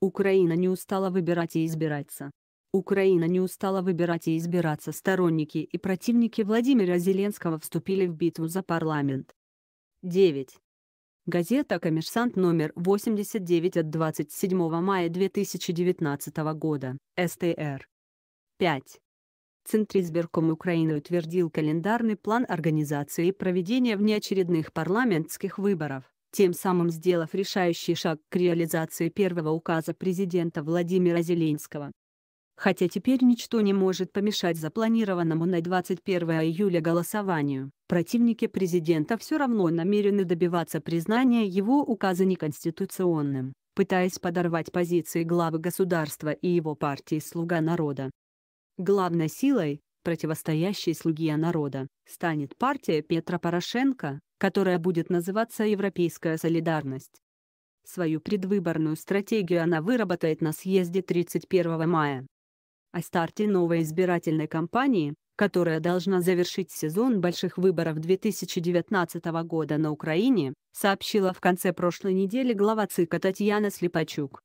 Украина не устала выбирать и избираться. Украина не устала выбирать и избираться. Сторонники и противники Владимира Зеленского вступили в битву за парламент. 9. Газета «Коммерсант» номер 89 от 27 мая 2019 года, СТР. 5. Центризбирком Украины утвердил календарный план организации и проведения внеочередных парламентских выборов тем самым сделав решающий шаг к реализации первого указа президента Владимира Зеленского. Хотя теперь ничто не может помешать запланированному на 21 июля голосованию, противники президента все равно намерены добиваться признания его указа неконституционным, пытаясь подорвать позиции главы государства и его партии «Слуга народа». Главной силой, противостоящей слуги народа, станет партия Петра Порошенко, которая будет называться «Европейская солидарность». Свою предвыборную стратегию она выработает на съезде 31 мая. О старте новой избирательной кампании, которая должна завершить сезон больших выборов 2019 года на Украине, сообщила в конце прошлой недели глава ЦИКа Татьяна Слепачук.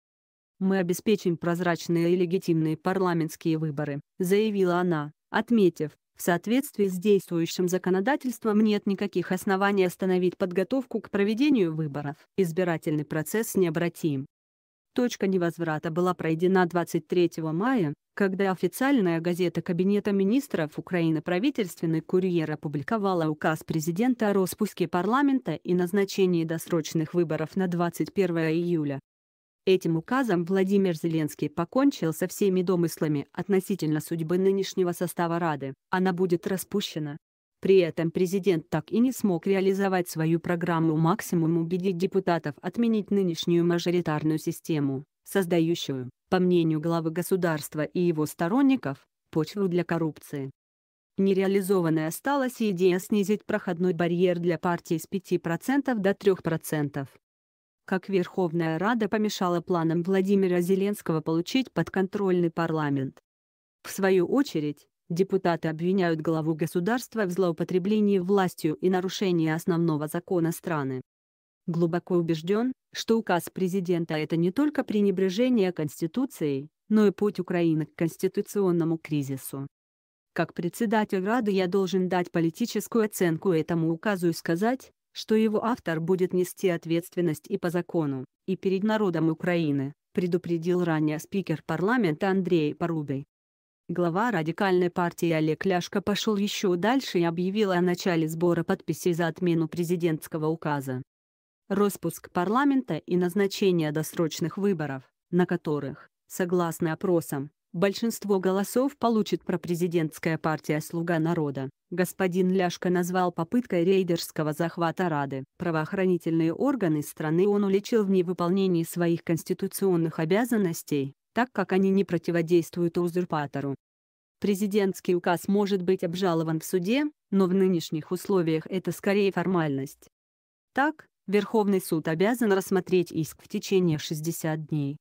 «Мы обеспечим прозрачные и легитимные парламентские выборы», — заявила она отметив, в соответствии с действующим законодательством нет никаких оснований остановить подготовку к проведению выборов. Избирательный процесс необратим. Точка невозврата была пройдена 23 мая, когда официальная газета Кабинета министров Украины «Правительственный курьер» опубликовала указ президента о распуске парламента и назначении досрочных выборов на 21 июля. Этим указом Владимир Зеленский покончил со всеми домыслами относительно судьбы нынешнего состава Рады. Она будет распущена. При этом президент так и не смог реализовать свою программу максимум убедить депутатов отменить нынешнюю мажоритарную систему, создающую, по мнению главы государства и его сторонников, почву для коррупции. Нереализованной осталась идея снизить проходной барьер для партии с 5% до 3% как Верховная Рада помешала планам Владимира Зеленского получить подконтрольный парламент. В свою очередь, депутаты обвиняют главу государства в злоупотреблении властью и нарушении основного закона страны. Глубоко убежден, что указ президента – это не только пренебрежение Конституцией, но и путь Украины к конституционному кризису. Как председатель Рады я должен дать политическую оценку этому указу и сказать, что его автор будет нести ответственность и по закону, и перед народом Украины, предупредил ранее спикер парламента Андрей Порубей. Глава радикальной партии Олег Ляшко пошел еще дальше и объявил о начале сбора подписей за отмену президентского указа. Роспуск парламента и назначение досрочных выборов, на которых, согласно опросам, большинство голосов получит пропрезидентская партия «Слуга народа», господин Ляшка назвал попыткой рейдерского захвата Рады. Правоохранительные органы страны он уличил в невыполнении своих конституционных обязанностей, так как они не противодействуют узурпатору. Президентский указ может быть обжалован в суде, но в нынешних условиях это скорее формальность. Так, Верховный суд обязан рассмотреть иск в течение 60 дней.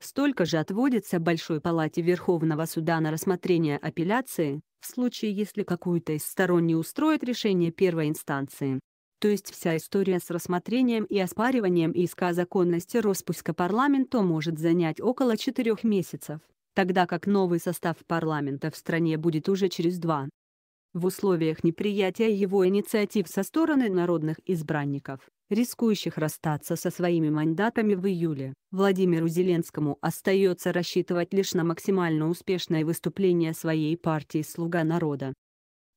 Столько же отводится Большой палате Верховного суда на рассмотрение апелляции, в случае если какую-то из сторон не устроит решение первой инстанции. То есть вся история с рассмотрением и оспариванием иска о законности распуска парламента может занять около четырех месяцев, тогда как новый состав парламента в стране будет уже через два. В условиях неприятия его инициатив со стороны народных избранников рискующих расстаться со своими мандатами в июле. Владимиру Зеленскому остается рассчитывать лишь на максимально успешное выступление своей партии «Слуга народа».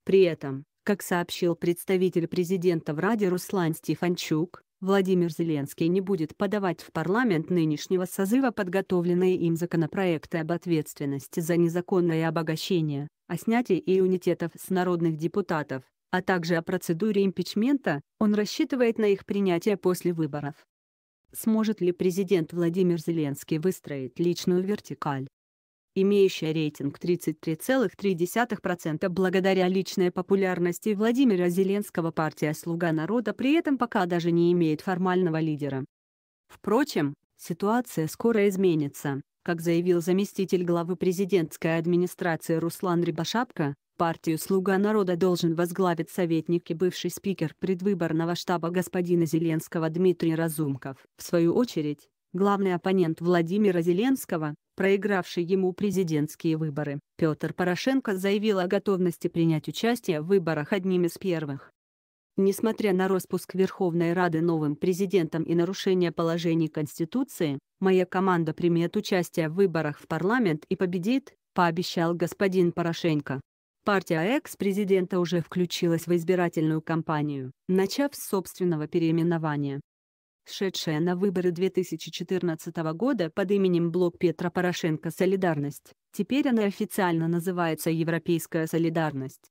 При этом, как сообщил представитель президента в Раде Руслан Стефанчук, Владимир Зеленский не будет подавать в парламент нынешнего созыва подготовленные им законопроекты об ответственности за незаконное обогащение, о снятии иммунитетов с народных депутатов, а также о процедуре импичмента, он рассчитывает на их принятие после выборов. Сможет ли президент Владимир Зеленский выстроить личную вертикаль? имеющая рейтинг 33,3% благодаря личной популярности Владимира Зеленского партия «Слуга народа» при этом пока даже не имеет формального лидера. Впрочем, ситуация скоро изменится. Как заявил заместитель главы президентской администрации Руслан Рибашапко. Партию «Слуга народа» должен возглавить советник и бывший спикер предвыборного штаба господина Зеленского Дмитрий Разумков. В свою очередь, главный оппонент Владимира Зеленского, проигравший ему президентские выборы, Петр Порошенко заявил о готовности принять участие в выборах одним из первых. Несмотря на распуск Верховной Рады новым президентом и нарушение положений Конституции, моя команда примет участие в выборах в парламент и победит, пообещал господин Порошенко. Партия экс-президента уже включилась в избирательную кампанию, начав с собственного переименования. Шедшая на выборы 2014 года под именем «Блок Петра Порошенко Солидарность», теперь она официально называется «Европейская солидарность».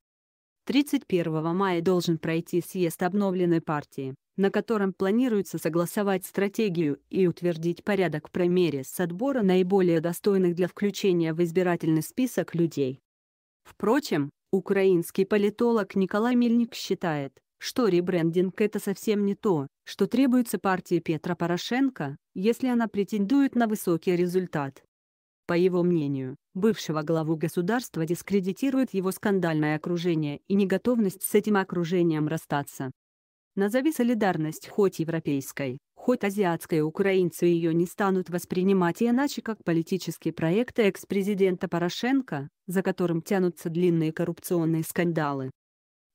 31 мая должен пройти съезд обновленной партии, на котором планируется согласовать стратегию и утвердить порядок промере с отбора наиболее достойных для включения в избирательный список людей. Впрочем, украинский политолог Николай Мельник считает, что ребрендинг – это совсем не то, что требуется партии Петра Порошенко, если она претендует на высокий результат. По его мнению, бывшего главу государства дискредитирует его скандальное окружение и неготовность с этим окружением расстаться. Назови солидарность хоть европейской, хоть азиатские украинцы ее не станут воспринимать иначе как политический проект экс-президента Порошенко, за которым тянутся длинные коррупционные скандалы.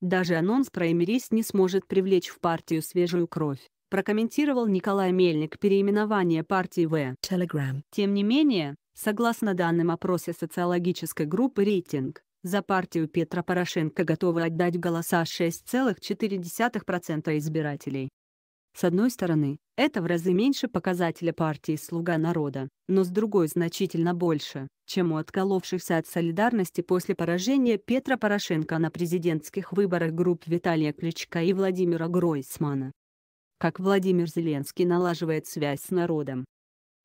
Даже анонс праймерис не сможет привлечь в партию свежую кровь, прокомментировал Николай Мельник переименование партии в Telegram. Тем не менее, согласно данным опросе социологической группы «Рейтинг», за партию Петра Порошенко готовы отдать голоса 6,4% избирателей. С одной стороны, это в разы меньше показателя партии «Слуга народа», но с другой значительно больше, чем у отколовшихся от солидарности после поражения Петра Порошенко на президентских выборах групп Виталия Кличка и Владимира Гройсмана. Как Владимир Зеленский налаживает связь с народом.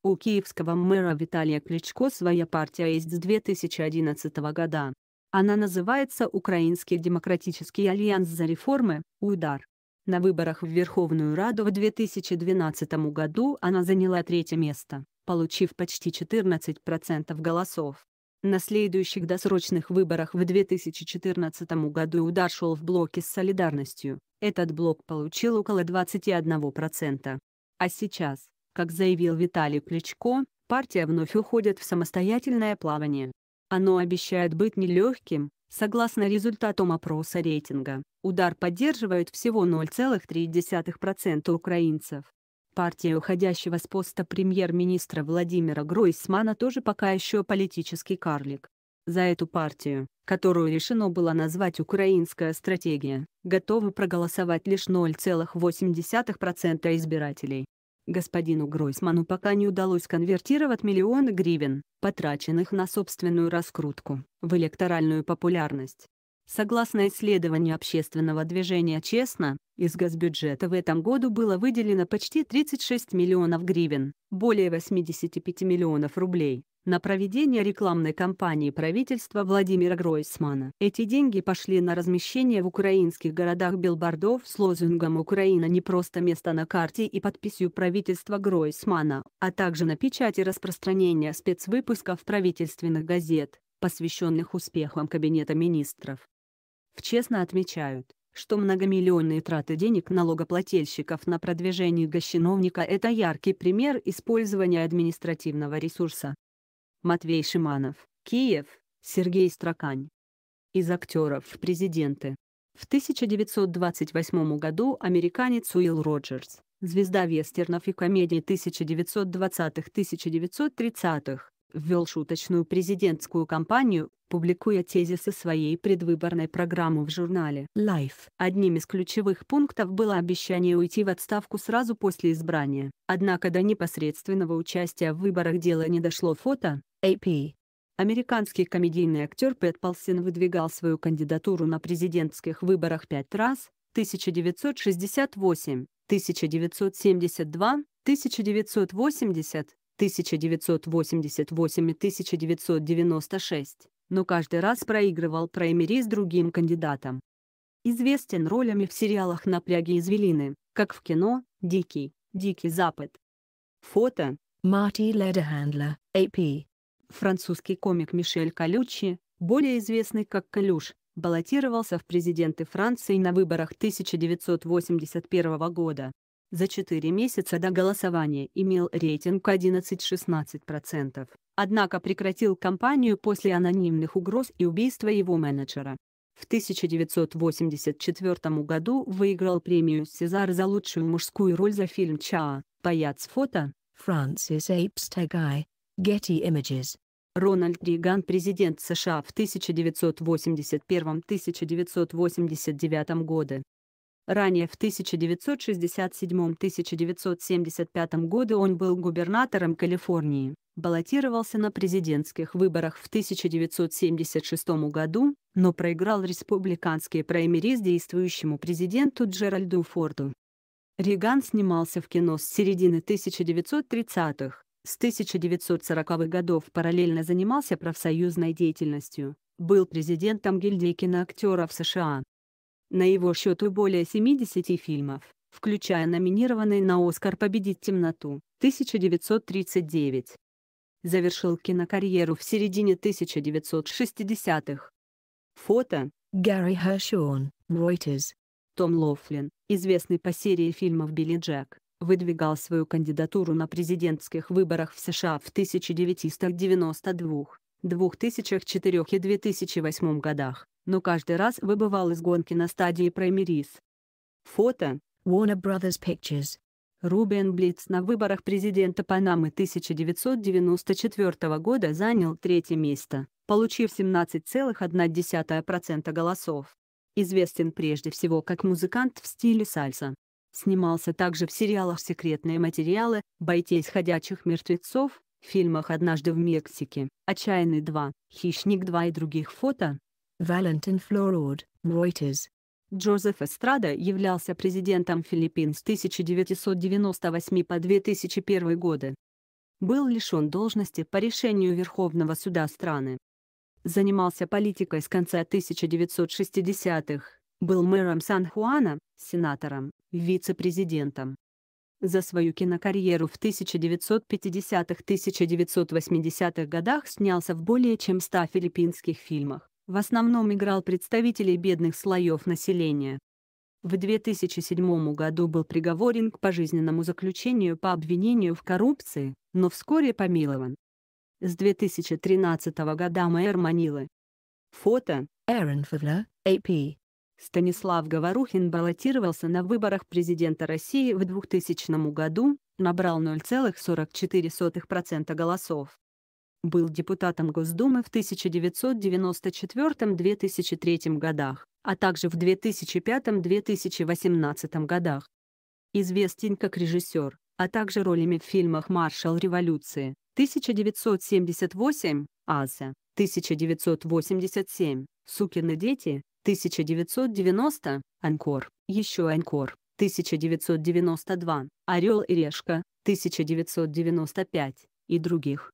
У киевского мэра Виталия Кличко своя партия есть с 2011 года. Она называется «Украинский демократический альянс за реформы», «УДАР». На выборах в Верховную Раду в 2012 году она заняла третье место, получив почти 14% голосов. На следующих досрочных выборах в 2014 году удар шел в блоке с солидарностью, этот блок получил около 21%. А сейчас, как заявил Виталий Кличко, партия вновь уходит в самостоятельное плавание. Оно обещает быть нелегким, Согласно результатам опроса рейтинга, удар поддерживают всего 0,3% украинцев. Партия уходящего с поста премьер-министра Владимира Гройсмана тоже пока еще политический карлик. За эту партию, которую решено было назвать «Украинская стратегия», готовы проголосовать лишь 0,8% избирателей. Господину Гройсману пока не удалось конвертировать миллионы гривен, потраченных на собственную раскрутку, в электоральную популярность. Согласно исследованию общественного движения «Честно», из госбюджета в этом году было выделено почти 36 миллионов гривен, более 85 миллионов рублей, на проведение рекламной кампании правительства Владимира Гройсмана. Эти деньги пошли на размещение в украинских городах билбордов с лозунгом «Украина не просто место на карте» и подписью правительства Гройсмана, а также на печати распространения спецвыпусков правительственных газет, посвященных успехам Кабинета министров. В честно отмечают, что многомиллионные траты денег налогоплательщиков на продвижение госчиновника – это яркий пример использования административного ресурса, Матвей Шиманов, Киев, Сергей Строкань. Из актеров в президенты. В 1928 году американец Уилл Роджерс, звезда вестернов и комедий 1920-1930-х, ввел шуточную президентскую кампанию, публикуя тезисы своей предвыборной программы в журнале Life. Одним из ключевых пунктов было обещание уйти в отставку сразу после избрания. Однако до непосредственного участия в выборах дело не дошло фото, AP. Американский комедийный актер Пэт Палсин выдвигал свою кандидатуру на президентских выборах пять раз, 1968, 1972, 1980, 1988 и 1996, но каждый раз проигрывал праймери с другим кандидатом. Известен ролями в сериалах на «Напряги извилины», как в кино «Дикий», «Дикий Запад». Фото Марти Ледехендлер, А.П. Французский комик Мишель Колючи, более известный как Колюш, баллотировался в президенты Франции на выборах 1981 года. За четыре месяца до голосования имел рейтинг 11-16%, однако прекратил кампанию после анонимных угроз и убийства его менеджера. В 1984 году выиграл премию «Сезар» за лучшую мужскую роль за фильм «Чаа», «Паяц фото», «Francis Apes Tagai», «Getty Images», Рональд Риган, президент США в 1981-1989 годы. Ранее в 1967-1975 годы он был губернатором Калифорнии, баллотировался на президентских выборах в 1976 году, но проиграл республиканские праймериз действующему президенту Джеральду Форду. Риган снимался в кино с середины 1930-х, с 1940-х годов параллельно занимался профсоюзной деятельностью, был президентом гильдии киноактеров США. На его счету более 70 фильмов, включая номинированный на «Оскар» «Победить темноту» 1939. Завершил кинокарьеру в середине 1960-х. Фото Гарри Хершион, Reuters. Том Лофлин, известный по серии фильмов «Билли Джек», выдвигал свою кандидатуру на президентских выборах в США в 1992, 2004 и 2008 годах, но каждый раз выбывал из гонки на стадии праймериз. Фото Warner Brothers Pictures. Рубен Блиц на выборах президента Панамы 1994 года занял третье место, получив 17,1% голосов. Известен прежде всего как музыкант в стиле сальса. Снимался также в сериалах «Секретные материалы», «Бойтесь ходячих мертвецов», в фильмах «Однажды в Мексике», «Отчаянный 2», «Хищник 2» и других фото. Валентин Флород, Reuters. Джозеф Эстрада являлся президентом Филиппин с 1998 по 2001 годы. Был лишен должности по решению Верховного суда страны. Занимался политикой с конца 1960-х. Был мэром Сан-Хуана, сенатором, вице-президентом. За свою кинокарьеру в 1950-1980-х годах снялся в более чем 100 филиппинских фильмах. В основном играл представителей бедных слоев населения. В 2007 году был приговорен к пожизненному заключению по обвинению в коррупции, но вскоре помилован. С 2013 года мэр Манилы. Фото Эрен Фавла, А.П. Станислав Говорухин баллотировался на выборах президента России в 2000 году, набрал 0,44% голосов. Был депутатом Госдумы в 1994-2003 годах, а также в 2005-2018 годах. Известен как режиссер, а также ролями в фильмах «Маршал революции» 1978, «Ася» 1987, «Сукины дети», 1990, «Анкор», еще «Анкор», 1992, «Орел и решка», 1995 и других.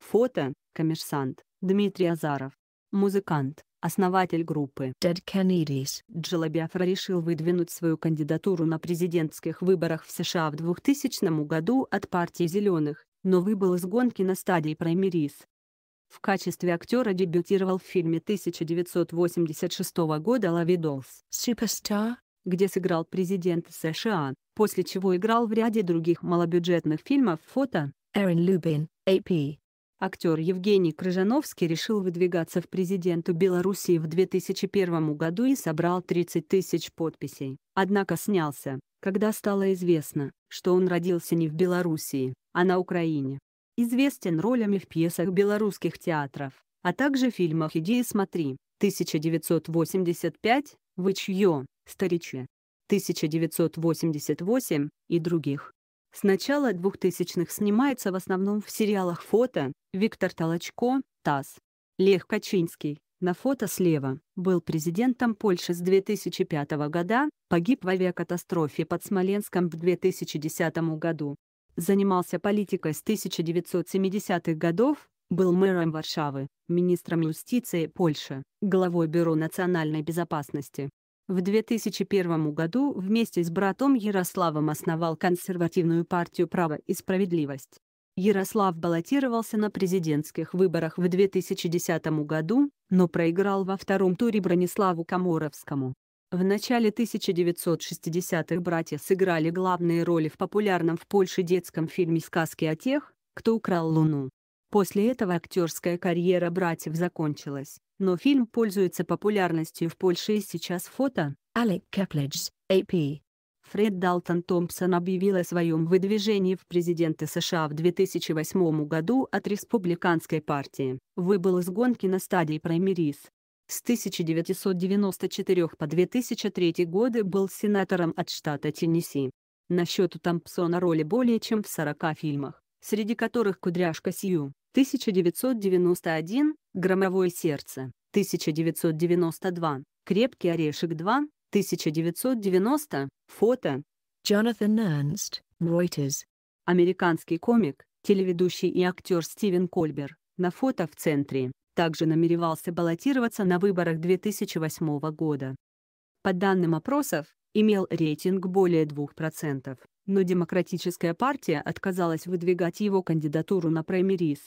Фото, коммерсант, Дмитрий Азаров. Музыкант, основатель группы Dead Kennedys. Джалабиафра решил выдвинуть свою кандидатуру на президентских выборах в США в 2000 году от партии «Зеленых», но выбыл из гонки на стадии праймерис, в качестве актера дебютировал в фильме 1986 года «Лови Долс» «Суперстар», где сыграл президент США, после чего играл в ряде других малобюджетных фильмов «Фото», «Эрин Любин», «AP». А Актер Евгений Крыжановский решил выдвигаться в президенту Белоруссии в 2001 году и собрал 30 тысяч подписей, однако снялся, когда стало известно, что он родился не в Белоруссии, а на Украине. Известен ролями в пьесах белорусских театров, а также фильмах «Иди и смотри» 1985, «Вы чье, старичи» 1988 и других. С начала 2000-х снимается в основном в сериалах «Фото», Виктор Толочко, ТАСС. Лех Качинский, на фото слева, был президентом Польши с 2005 года, погиб в авиакатастрофе под Смоленском в 2010 году занимался политикой с 1970-х годов, был мэром Варшавы, министром юстиции Польши, главой Бюро национальной безопасности. В 2001 году вместе с братом Ярославом основал консервативную партию «Право и справедливость». Ярослав баллотировался на президентских выборах в 2010 году, но проиграл во втором туре Брониславу Комаровскому. В начале 1960-х братья сыграли главные роли в популярном в Польше детском фильме «Сказки о тех, кто украл Луну». После этого актерская карьера братьев закончилась, но фильм пользуется популярностью в Польше и сейчас фото «Alec Caplage, AP». Фред Далтон Томпсон объявил о своем выдвижении в президенты США в 2008 году от республиканской партии, выбыл из гонки на стадии праймерис, с 1994 по 2003 годы был сенатором от штата Теннесси. На счету Тампсона роли более чем в 40 фильмах, среди которых «Кудряшка Сью», 1991, «Громовое сердце», 1992, «Крепкий орешек 2», 1990, фото. Джонатан Нернст, Reuters. Американский комик, телеведущий и актер Стивен Кольбер, на фото в центре также намеревался баллотироваться на выборах 2008 года. По данным опросов, имел рейтинг более 2%, но Демократическая партия отказалась выдвигать его кандидатуру на праймериз.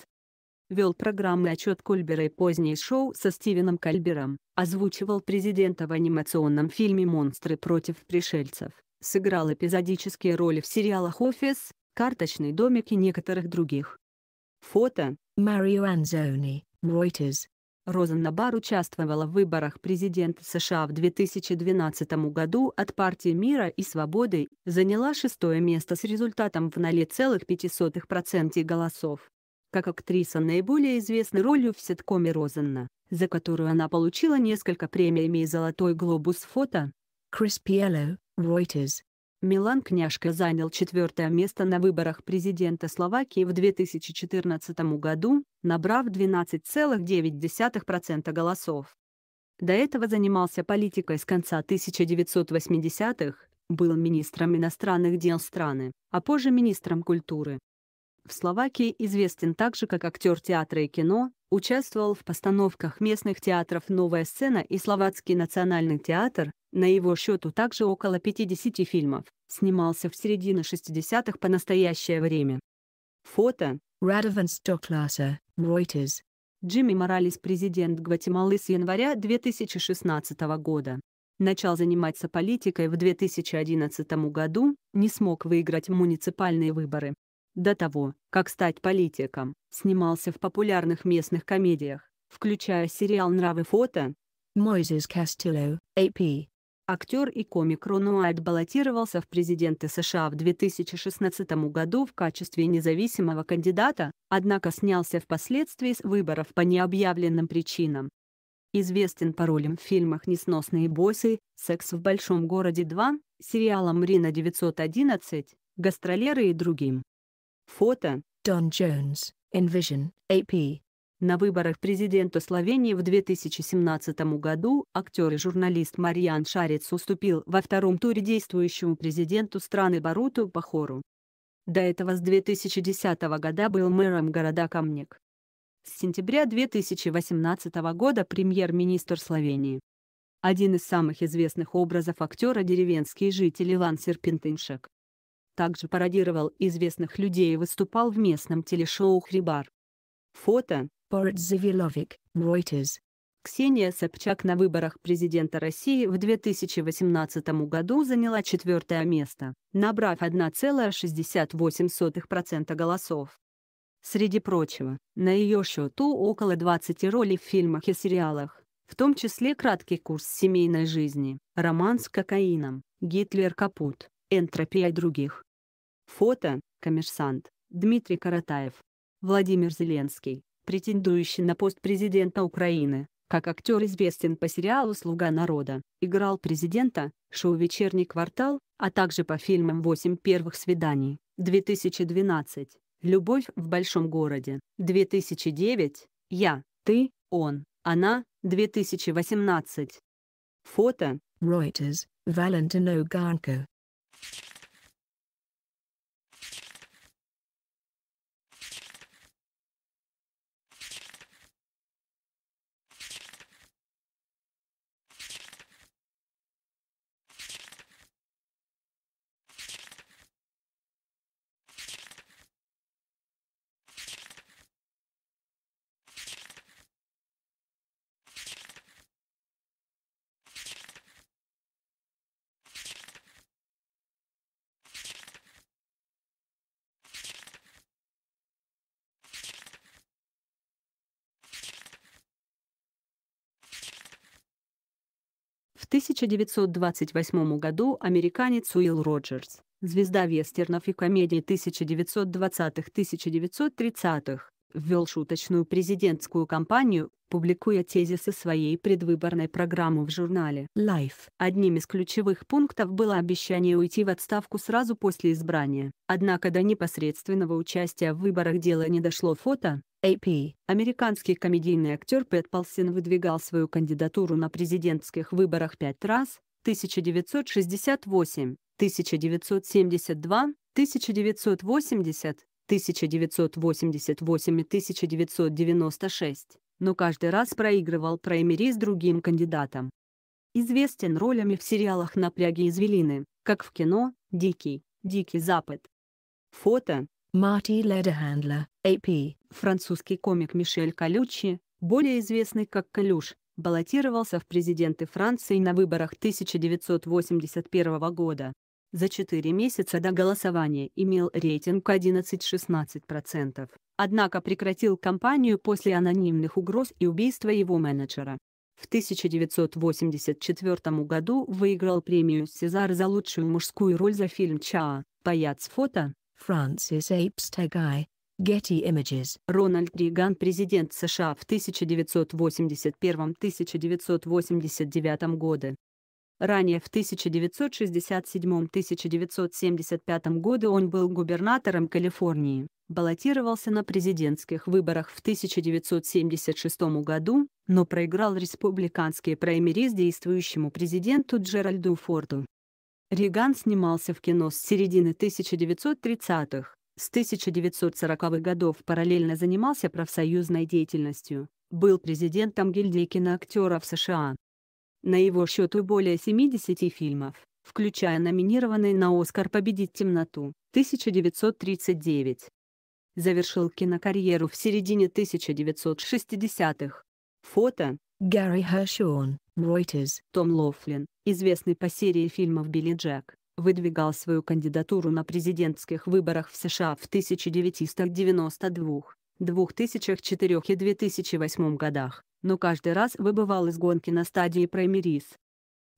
Вел программы «Отчет Кольбера» и позднее шоу со Стивеном Кольбером, озвучивал президента в анимационном фильме «Монстры против пришельцев», сыграл эпизодические роли в сериалах «Офис», «Карточный домик» и некоторых других. Фото Марио Анзони Reuters. Розанна Бар участвовала в выборах президента США в 2012 году от партии «Мира и свободы», заняла шестое место с результатом в 0,5% голосов. Как актриса наиболее известной ролью в ситкоме «Розанна», за которую она получила несколько премий и «Золотой глобус фото». Крис Пьелло, Reuters. Милан Княжка занял четвертое место на выборах президента Словакии в 2014 году, набрав 12,9% голосов. До этого занимался политикой с конца 1980-х, был министром иностранных дел страны, а позже министром культуры. В Словакии известен также как актер театра и кино, участвовал в постановках местных театров «Новая сцена» и Словацкий национальный театр, на его счету также около 50 фильмов, снимался в середине 60-х по настоящее время. Фото Radovan Stocklasa, Reuters. Джимми Моралес президент Гватемалы с января 2016 года. Начал заниматься политикой в 2011 году, не смог выиграть муниципальные выборы. До того, как стать политиком, снимался в популярных местных комедиях, включая сериал «Нравы фото», Moises Castillo, AP. Актер и комик Рон Уайт баллотировался в президенты США в 2016 году в качестве независимого кандидата, однако снялся впоследствии с выборов по необъявленным причинам. Известен по ролям в фильмах «Несносные боссы», «Секс в большом городе 2», сериалом «Рина 911», «Гастролеры» и другим. Фото Дон Джонс, Envision, AP. На выборах президента Словении в 2017 году актер и журналист Марьян Шарец уступил во втором туре действующему президенту страны Баруту Бахору. До этого с 2010 года был мэром города Камник. С сентября 2018 года премьер-министр Словении. Один из самых известных образов актера деревенский житель Иван Серпентыншек. Также пародировал известных людей и выступал в местном телешоу «Хрибар». Фото Порт Завиловик, Reuters. Ксения Собчак на выборах президента России в 2018 году заняла четвертое место, набрав 1,68% голосов. Среди прочего, на ее счету около 20 ролей в фильмах и сериалах, в том числе краткий курс семейной жизни, роман с кокаином, Гитлер Капут, Энтропия и других. Фото, коммерсант, Дмитрий Каратаев. Владимир Зеленский, претендующий на пост президента Украины, как актер известен по сериалу «Слуга народа», играл президента, шоу «Вечерний квартал», а также по фильмам «Восемь первых свиданий», 2012, «Любовь в большом городе», 2009, «Я, ты, он, она», 2018. Фото Reuters, Valentino Garnko 1928 году американец Уилл Роджерс, звезда вестернов и комедий 1920-1930-х, ввел шуточную президентскую кампанию, публикуя тезисы своей предвыборной программы в журнале Life. Одним из ключевых пунктов было обещание уйти в отставку сразу после избрания. Однако до непосредственного участия в выборах дело не дошло фото, AP, американский комедийный актер Пэт Палсин выдвигал свою кандидатуру на президентских выборах пять раз, 1968, 1972, 1980, 1988 и 1996, но каждый раз проигрывал праймери с другим кандидатом. Известен ролями в сериалах «На «Напряги извилины», как в кино «Дикий», «Дикий Запад». Фото Марти Ледехандлер AP, французский комик Мишель Колючи, более известный как Колюш, баллотировался в президенты Франции на выборах 1981 года. За четыре месяца до голосования имел рейтинг 11-16%, однако прекратил кампанию после анонимных угроз и убийства его менеджера. В 1984 году выиграл премию «Сезар» за лучшую мужскую роль за фильм «Чаа», «Паяц фото», «Франсис Эйпстегай», Getty Images. Рональд Риган, президент США в 1981-1989 годы. Ранее в 1967-1975 годы он был губернатором Калифорнии, баллотировался на президентских выборах в 1976 году, но проиграл республиканские праймериз действующему президенту Джеральду Форду. Риган снимался в кино с середины 1930-х, с 1940-х годов параллельно занимался профсоюзной деятельностью, был президентом гильдии киноактеров США. На его счету более 70 фильмов, включая номинированный на «Оскар» «Победить темноту» 1939. Завершил кинокарьеру в середине 1960-х. Фото Гарри Хершон, Reuters. Том Лофлин, известный по серии фильмов «Билли Джек», выдвигал свою кандидатуру на президентских выборах в США в 1992, 2004 и 2008 годах, но каждый раз выбывал из гонки на стадии праймерис.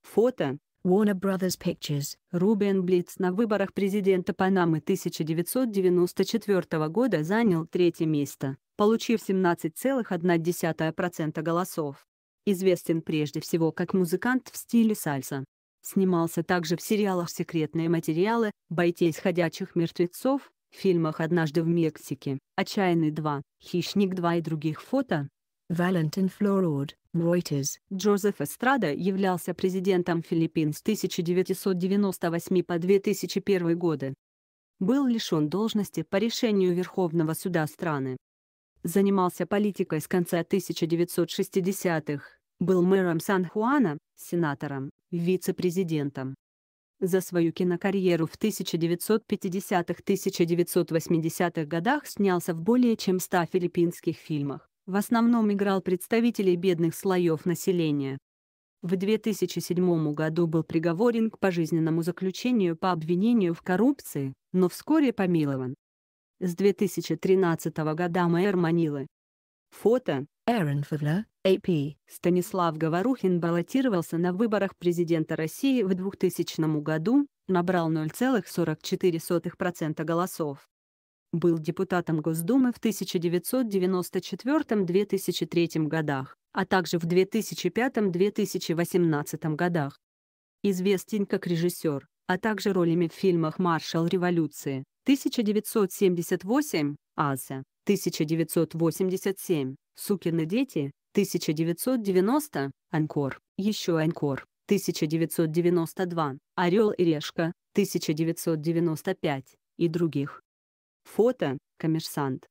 Фото Warner Brothers Pictures. Рубен Блиц на выборах президента Панамы 1994 года занял третье место, получив 17,1% голосов. Известен прежде всего как музыкант в стиле сальса. Снимался также в сериалах «Секретные материалы», «Бойтесь ходячих мертвецов», в фильмах «Однажды в Мексике», «Отчаянный 2», «Хищник 2» и других фото. Валентин Флород, Reuters. Джозеф Эстрада являлся президентом Филиппин с 1998 по 2001 годы. Был лишен должности по решению Верховного суда страны. Занимался политикой с конца 1960-х. Был мэром Сан-Хуана, сенатором, вице-президентом. За свою кинокарьеру в 1950-1980-х годах снялся в более чем 100 филиппинских фильмах, в основном играл представителей бедных слоев населения. В 2007 году был приговорен к пожизненному заключению по обвинению в коррупции, но вскоре помилован. С 2013 года мэр Манилы. Фото Эрон Фавла, AP Станислав Говорухин баллотировался на выборах президента России в 2000 году, набрал 0,44% голосов. Был депутатом Госдумы в 1994-2003 годах, а также в 2005-2018 годах. Известен как режиссер, а также ролями в фильмах «Маршал революции» 1978, «Аза», 1987, «Сукины дети», 1990, «Анкор», еще «Анкор», 1992, «Орел и решка», 1995 и других. Фото – коммерсант.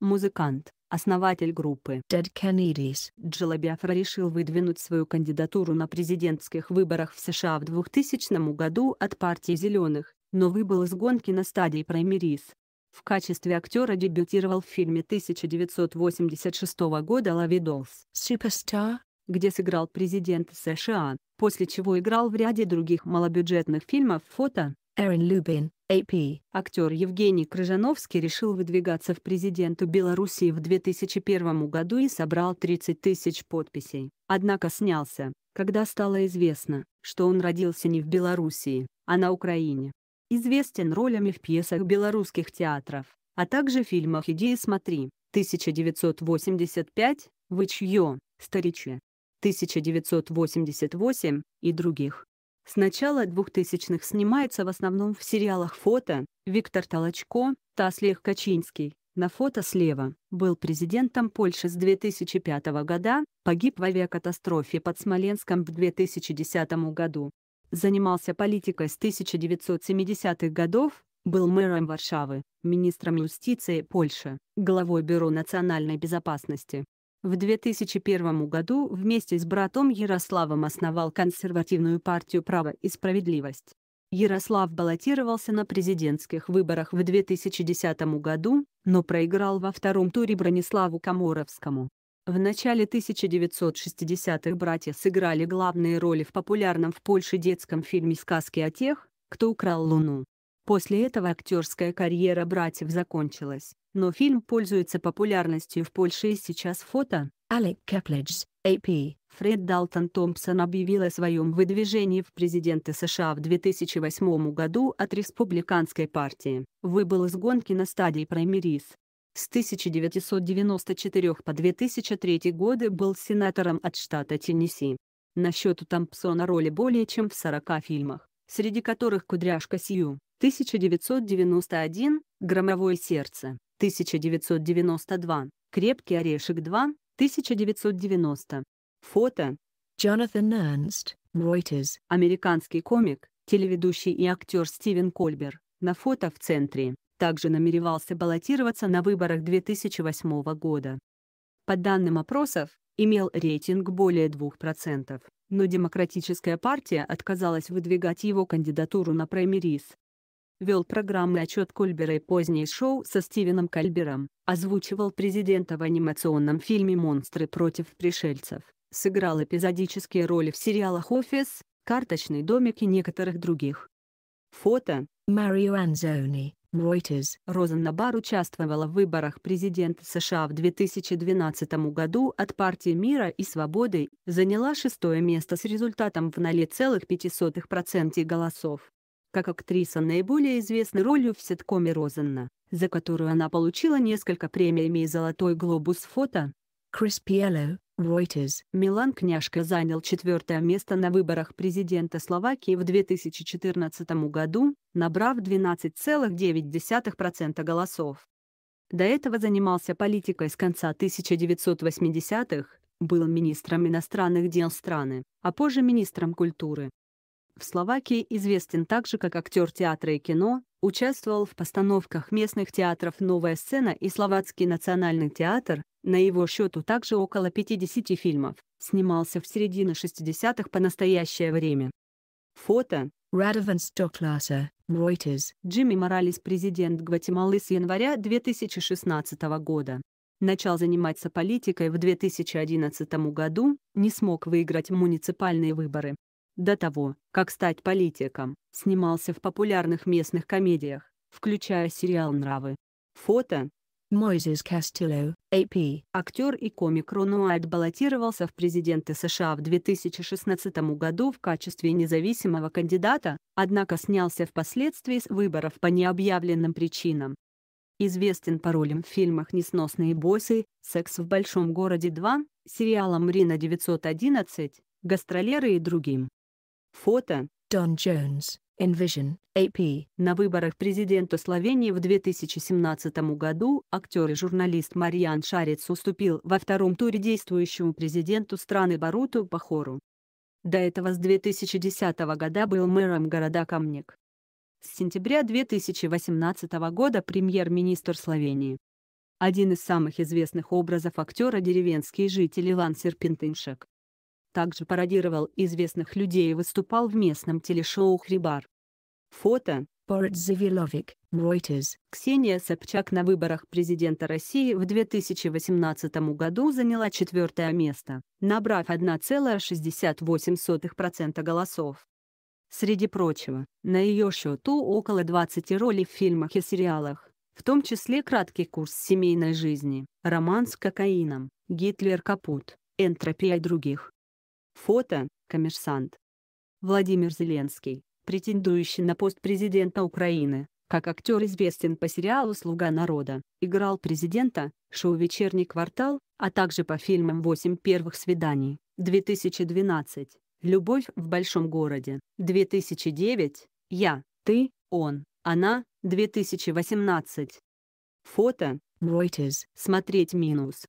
Музыкант, основатель группы Dead Kennedys. Джила Биафра решил выдвинуть свою кандидатуру на президентских выборах в США в 2000 году от партии «Зеленых», но выбыл из гонки на стадии праймерис. В качестве актера дебютировал в фильме 1986 года «Лови Доллс» *Superstar*, где сыграл президент США, после чего играл в ряде других малобюджетных фильмов «Фото», Эрин Любин, AP. Актер Евгений Крыжановский решил выдвигаться в президенту Белоруссии в 2001 году и собрал 30 тысяч подписей. Однако снялся, когда стало известно, что он родился не в Белоруссии, а на Украине. Известен ролями в пьесах белорусских театров, а также фильмах «Иди и смотри» 1985, «Вычье», «Старичи» 1988 и других. С начала 2000-х снимается в основном в сериалах «Фото», Виктор Толочко, Таслих Качинский, на фото слева, был президентом Польши с 2005 года, погиб в авиакатастрофе под Смоленском в 2010 году занимался политикой с 1970-х годов, был мэром Варшавы, министром юстиции Польши, главой Бюро национальной безопасности. В 2001 году вместе с братом Ярославом основал консервативную партию «Право и справедливость». Ярослав баллотировался на президентских выборах в 2010 году, но проиграл во втором туре Брониславу Комаровскому. В начале 1960-х братья сыграли главные роли в популярном в Польше детском фильме «Сказки о тех, кто украл Луну». После этого актерская карьера братьев закончилась, но фильм пользуется популярностью в Польше и сейчас фото. Алек Кепледж, AP. А Фред Далтон Томпсон объявил о своем выдвижении в президенты США в 2008 году от республиканской партии. Выбыл из гонки на стадии праймерис. С 1994 по 2003 годы был сенатором от штата Теннесси. На счету Томпсона роли более чем в 40 фильмах, среди которых «Кудряшка Сью», 1991, «Громовое сердце», 1992, «Крепкий орешек 2», 1990. Фото. Джонатан Эрнст, Reuters. Американский комик, телеведущий и актер Стивен Кольбер. На фото в центре также намеревался баллотироваться на выборах 2008 года. По данным опросов, имел рейтинг более 2%, но Демократическая партия отказалась выдвигать его кандидатуру на праймериз. Вел программы отчет Кольбера и позднее шоу со Стивеном Кольбером, озвучивал президента в анимационном фильме «Монстры против пришельцев», сыграл эпизодические роли в сериалах «Офис», «Карточный домик» и некоторых других. Фото Марио Анзони Reuters. Розеннабар участвовала в выборах президента США в 2012 году от партии «Мира и свободы», заняла шестое место с результатом в 0,5% голосов. Как актриса наиболее известной ролью в ситкоме «Розенна», за которую она получила несколько премий и «Золотой глобус фото». Крис Пьелло, Reuters. Милан Княжка занял четвертое место на выборах президента Словакии в 2014 году, набрав 12,9% голосов. До этого занимался политикой с конца 1980-х, был министром иностранных дел страны, а позже министром культуры. В Словакии известен также как актер театра и кино, участвовал в постановках местных театров «Новая сцена» и Словацкий национальный театр, на его счету также около 50 фильмов, снимался в середине 60-х по настоящее время. Фото. Radovan Stocklasa, Reuters. Джимми Моралес, президент Гватемалы с января 2016 года. Начал заниматься политикой в 2011 году, не смог выиграть муниципальные выборы. До того, как стать политиком, снимался в популярных местных комедиях, включая сериал «Нравы». Фото Мойзес Кастилео, А.П. Актер и комик Ронуальд баллотировался в президенты США в 2016 году в качестве независимого кандидата, однако снялся впоследствии с выборов по необъявленным причинам. Известен по ролям в фильмах «Несносные боссы», «Секс в большом городе 2», сериалом «Рина 911», «Гастролеры» и другим. Фото. Дон Джонс. Envision, AP. На выборах президента Словении в 2017 году актер и журналист Мариан Шарец уступил во втором туре действующему президенту страны Баруту Бахору. До этого с 2010 года был мэром города Камник. С сентября 2018 года премьер-министр Словении. Один из самых известных образов актера деревенские жители Лан Серпентиншек также пародировал известных людей и выступал в местном телешоу «Хрибар». Фото. Порт Завиловик, Reuters. Ксения Собчак на выборах президента России в 2018 году заняла четвертое место, набрав 1,68% голосов. Среди прочего, на ее счету около 20 ролей в фильмах и сериалах, в том числе краткий курс семейной жизни, роман с кокаином, Гитлер Капут, Энтропия и других. Фото, коммерсант. Владимир Зеленский, претендующий на пост президента Украины, как актер известен по сериалу «Слуга народа», играл президента, шоу «Вечерний квартал», а также по фильмам «Восемь первых свиданий», 2012, «Любовь в большом городе», 2009, «Я, ты, он, она», 2018. Фото, Reuters. Смотреть минус.